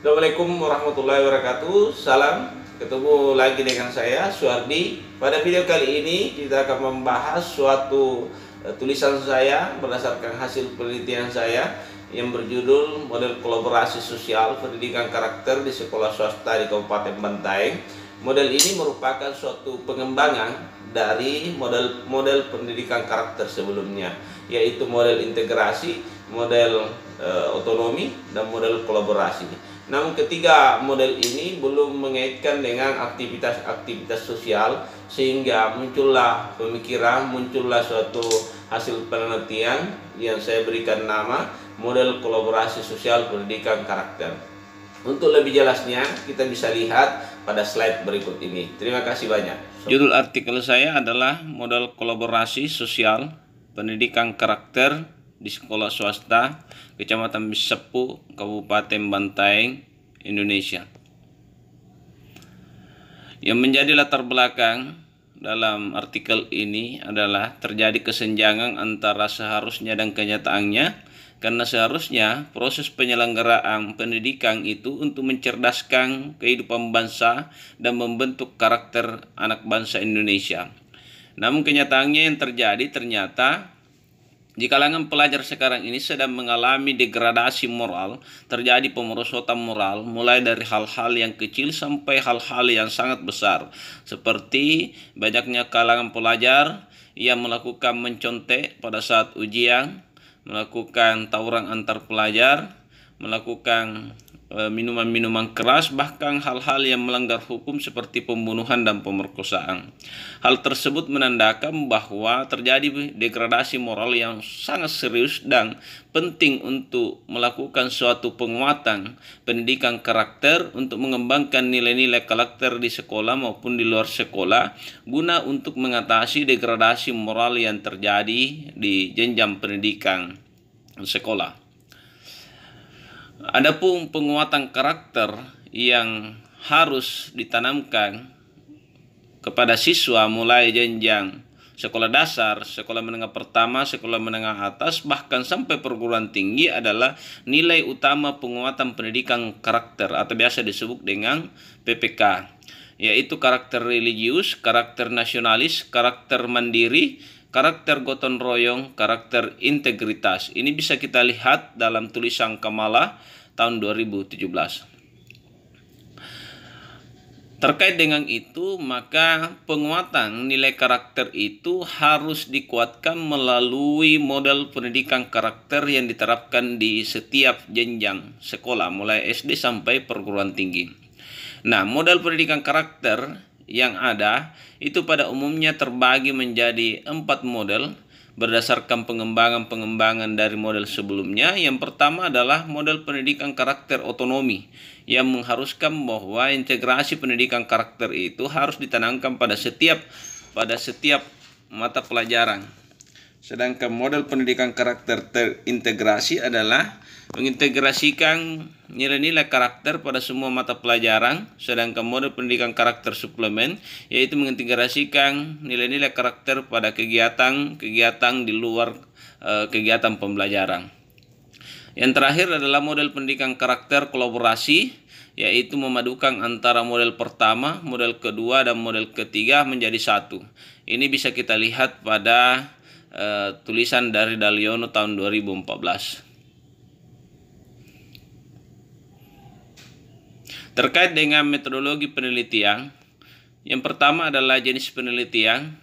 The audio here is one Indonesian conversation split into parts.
Assalamualaikum warahmatullahi wabarakatuh. Salam, ketemu lagi dengan saya Suardi. Pada video kali ini kita akan membahas suatu eh, tulisan saya berdasarkan hasil penelitian saya yang berjudul Model Kolaborasi Sosial Pendidikan Karakter di Sekolah Swasta di Kabupaten Bantaeng. Model ini merupakan suatu pengembangan dari model-model pendidikan karakter sebelumnya, yaitu model integrasi, model e, otonomi, dan model kolaborasi. Namun ketiga model ini belum mengaitkan dengan aktivitas-aktivitas sosial sehingga muncullah pemikiran, muncullah suatu hasil penelitian yang saya berikan nama model kolaborasi sosial pendidikan karakter. Untuk lebih jelasnya kita bisa lihat pada slide berikut ini. Terima kasih banyak. So. Judul artikel saya adalah model kolaborasi sosial pendidikan karakter di sekolah swasta Kecamatan Bisepu, Kabupaten Bantaeng, Indonesia. Yang menjadi latar belakang dalam artikel ini adalah terjadi kesenjangan antara seharusnya dan kenyataannya karena seharusnya proses penyelenggaraan pendidikan itu untuk mencerdaskan kehidupan bangsa dan membentuk karakter anak bangsa Indonesia. Namun kenyataannya yang terjadi ternyata di kalangan pelajar sekarang ini sedang mengalami degradasi moral, terjadi pemerosotan moral mulai dari hal-hal yang kecil sampai hal-hal yang sangat besar, seperti banyaknya kalangan pelajar yang melakukan mencontek pada saat ujian, melakukan tawuran antar pelajar, melakukan Eh, minuman-minuman keras, bahkan hal-hal yang melanggar hukum seperti pembunuhan dan pemerkosaan. Hal tersebut menandakan bahwa terjadi degradasi moral yang sangat serius dan penting untuk melakukan suatu penguatan pendidikan karakter untuk mengembangkan nilai-nilai karakter di sekolah maupun di luar sekolah guna untuk mengatasi degradasi moral yang terjadi di jenjang pendidikan sekolah. Adapun penguatan karakter yang harus ditanamkan kepada siswa mulai jenjang sekolah dasar, sekolah menengah pertama, sekolah menengah atas, bahkan sampai perguruan tinggi adalah nilai utama penguatan pendidikan karakter atau biasa disebut dengan PPK, yaitu karakter religius, karakter nasionalis, karakter mandiri, karakter gotong royong, karakter integritas. Ini bisa kita lihat dalam tulisan Kamala tahun 2017. Terkait dengan itu, maka penguatan nilai karakter itu harus dikuatkan melalui model pendidikan karakter yang diterapkan di setiap jenjang sekolah, mulai SD sampai perguruan tinggi. Nah, model pendidikan karakter yang ada itu pada umumnya terbagi menjadi empat model berdasarkan pengembangan-pengembangan dari model sebelumnya. Yang pertama adalah model pendidikan karakter otonomi yang mengharuskan bahwa integrasi pendidikan karakter itu harus ditanamkan pada setiap pada setiap mata pelajaran. Sedangkan model pendidikan karakter terintegrasi adalah mengintegrasikan nilai-nilai karakter pada semua mata pelajaran, sedangkan model pendidikan karakter suplemen yaitu mengintegrasikan nilai-nilai karakter pada kegiatan-kegiatan di luar e, kegiatan pembelajaran. Yang terakhir adalah model pendidikan karakter kolaborasi yaitu memadukan antara model pertama, model kedua dan model ketiga menjadi satu. Ini bisa kita lihat pada Eh, tulisan dari Daliono tahun 2014. Terkait dengan metodologi penelitian, yang pertama adalah jenis penelitian.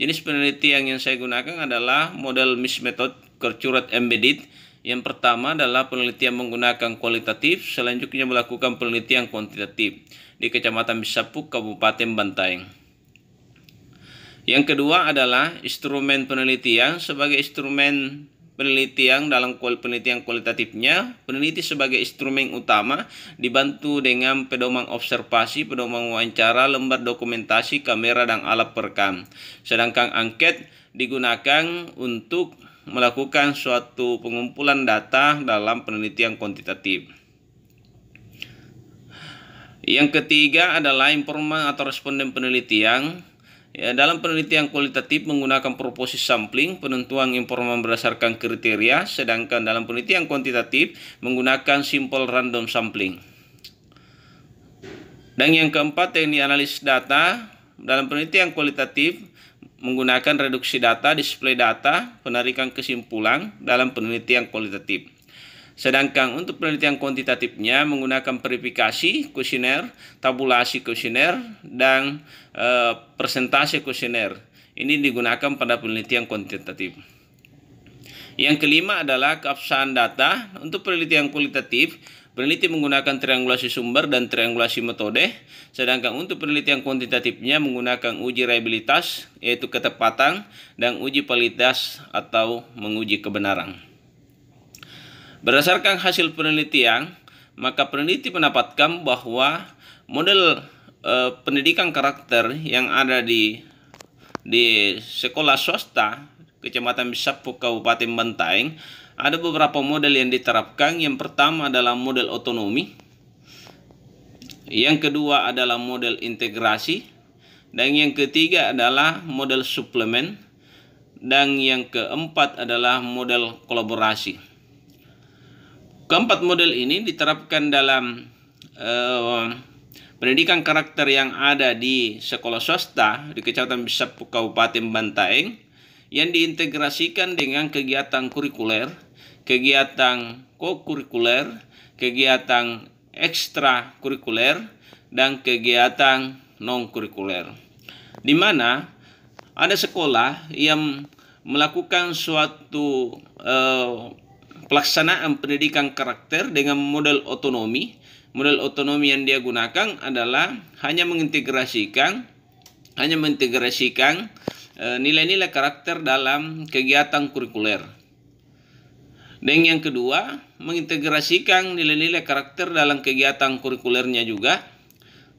Jenis penelitian yang saya gunakan adalah model mixed method kercurat embedded. Yang pertama adalah penelitian menggunakan kualitatif, selanjutnya melakukan penelitian kuantitatif di Kecamatan Misapuk, Kabupaten Bantaeng. Yang kedua adalah instrumen penelitian sebagai instrumen penelitian dalam penelitian kualitatifnya, peneliti sebagai instrumen utama dibantu dengan pedoman observasi, pedoman wawancara, lembar dokumentasi, kamera dan alat perekam. Sedangkan angket digunakan untuk melakukan suatu pengumpulan data dalam penelitian kuantitatif. Yang ketiga adalah informan atau responden penelitian Ya, dalam penelitian kualitatif menggunakan proposisi sampling, penentuan informan berdasarkan kriteria, sedangkan dalam penelitian kuantitatif menggunakan simple random sampling. Dan yang keempat, teknik analisis data. Dalam penelitian kualitatif menggunakan reduksi data, display data, penarikan kesimpulan dalam penelitian kualitatif. Sedangkan untuk penelitian kuantitatifnya menggunakan verifikasi kuesioner, tabulasi kuesioner, dan e, persentase kuesioner. Ini digunakan pada penelitian kuantitatif. Yang kelima adalah keabsahan data. Untuk penelitian kualitatif, peneliti menggunakan triangulasi sumber dan triangulasi metode, sedangkan untuk penelitian kuantitatifnya menggunakan uji reliabilitas, yaitu ketepatan, dan uji validitas atau menguji kebenaran. Berdasarkan hasil penelitian, maka peneliti mendapatkan bahwa model e, pendidikan karakter yang ada di di sekolah swasta Kecamatan Bisapu Kabupaten Bantaeng ada beberapa model yang diterapkan. Yang pertama adalah model otonomi. Yang kedua adalah model integrasi dan yang ketiga adalah model suplemen dan yang keempat adalah model kolaborasi. Keempat model ini diterapkan dalam uh, pendidikan karakter yang ada di sekolah swasta di Kecamatan Bisap Kabupaten Bantaeng yang diintegrasikan dengan kegiatan kurikuler, kegiatan kokurikuler, kegiatan ekstra kurikuler, dan kegiatan non-kurikuler. Di mana ada sekolah yang melakukan suatu uh, pelaksanaan pendidikan karakter dengan model otonomi. Model otonomi yang dia gunakan adalah hanya mengintegrasikan hanya mengintegrasikan eh, nilai-nilai e, karakter dalam kegiatan kurikuler. Dan yang kedua, mengintegrasikan nilai-nilai karakter dalam kegiatan kurikulernya juga.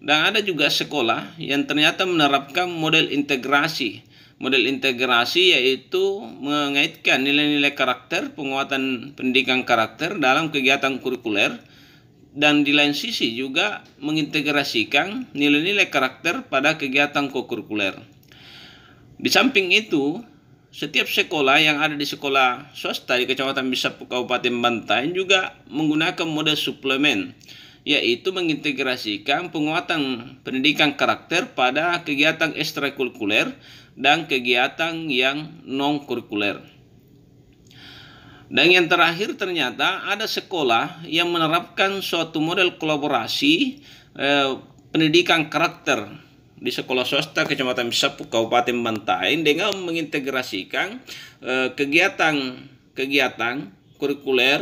Dan ada juga sekolah yang ternyata menerapkan model integrasi Model integrasi yaitu mengaitkan nilai-nilai karakter, penguatan pendidikan karakter dalam kegiatan kurikuler dan di lain sisi juga mengintegrasikan nilai-nilai karakter pada kegiatan kokurikuler. Di samping itu, setiap sekolah yang ada di sekolah swasta di Kecamatan Bisa Kabupaten Bantaeng juga menggunakan model suplemen yaitu mengintegrasikan penguatan pendidikan karakter pada kegiatan ekstrakurikuler dan kegiatan yang non kurikuler. Dan yang terakhir ternyata ada sekolah yang menerapkan suatu model kolaborasi eh, pendidikan karakter di sekolah swasta Kecamatan sepuk Kabupaten Bantaeng dengan mengintegrasikan eh, kegiatan kegiatan kegiatan kurikuler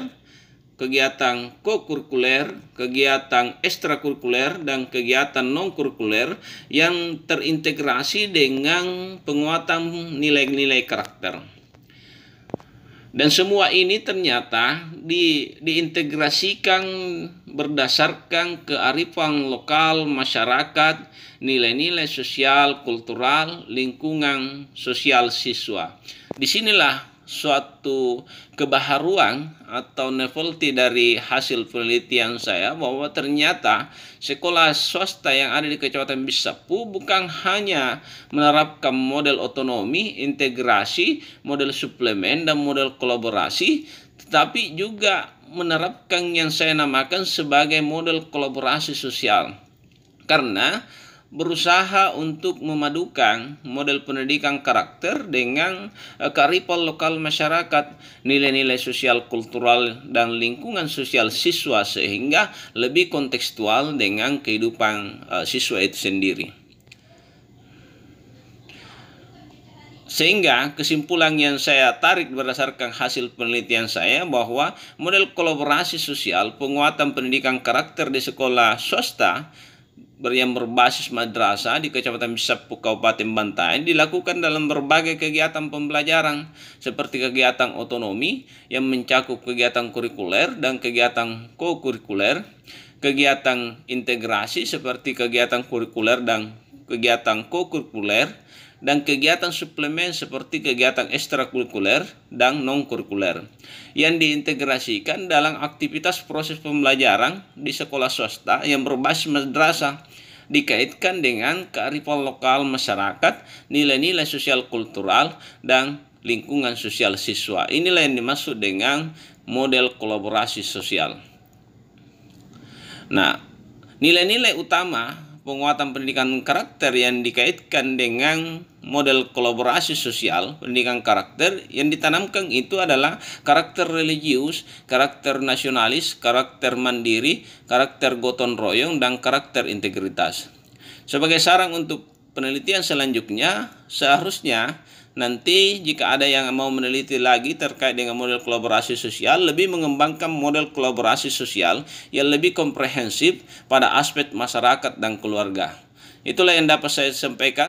kegiatan kokurkuler, kegiatan ekstrakurkuler, dan kegiatan nonkurkuler yang terintegrasi dengan penguatan nilai-nilai karakter. Dan semua ini ternyata di, diintegrasikan berdasarkan kearifan lokal masyarakat, nilai-nilai sosial, kultural, lingkungan sosial siswa. Disinilah suatu kebaharuan atau novelty dari hasil penelitian saya bahwa ternyata sekolah swasta yang ada di Kecamatan Bisapu bukan hanya menerapkan model otonomi, integrasi, model suplemen dan model kolaborasi, tetapi juga menerapkan yang saya namakan sebagai model kolaborasi sosial. Karena berusaha untuk memadukan model pendidikan karakter dengan eh, karipal lokal masyarakat, nilai-nilai sosial kultural dan lingkungan sosial siswa sehingga lebih kontekstual dengan kehidupan eh, siswa itu sendiri. Sehingga kesimpulan yang saya tarik berdasarkan hasil penelitian saya bahwa model kolaborasi sosial penguatan pendidikan karakter di sekolah swasta yang berbasis madrasah di Kecamatan Bisapu Kabupaten Bantaeng dilakukan dalam berbagai kegiatan pembelajaran seperti kegiatan otonomi yang mencakup kegiatan kurikuler dan kegiatan kokurikuler, kegiatan integrasi seperti kegiatan kurikuler dan kegiatan kokurikuler dan kegiatan suplemen seperti kegiatan ekstrakurikuler dan nonkurikuler yang diintegrasikan dalam aktivitas proses pembelajaran di sekolah swasta yang berbasis madrasah dikaitkan dengan kearifan lokal masyarakat, nilai-nilai sosial kultural, dan lingkungan sosial siswa. Inilah yang dimaksud dengan model kolaborasi sosial. Nah, nilai-nilai utama penguatan pendidikan karakter yang dikaitkan dengan model kolaborasi sosial pendidikan karakter yang ditanamkan itu adalah karakter religius, karakter nasionalis, karakter mandiri, karakter gotong royong dan karakter integritas. Sebagai sarang untuk penelitian selanjutnya, seharusnya Nanti jika ada yang mau meneliti lagi terkait dengan model kolaborasi sosial, lebih mengembangkan model kolaborasi sosial yang lebih komprehensif pada aspek masyarakat dan keluarga. Itulah yang dapat saya sampaikan.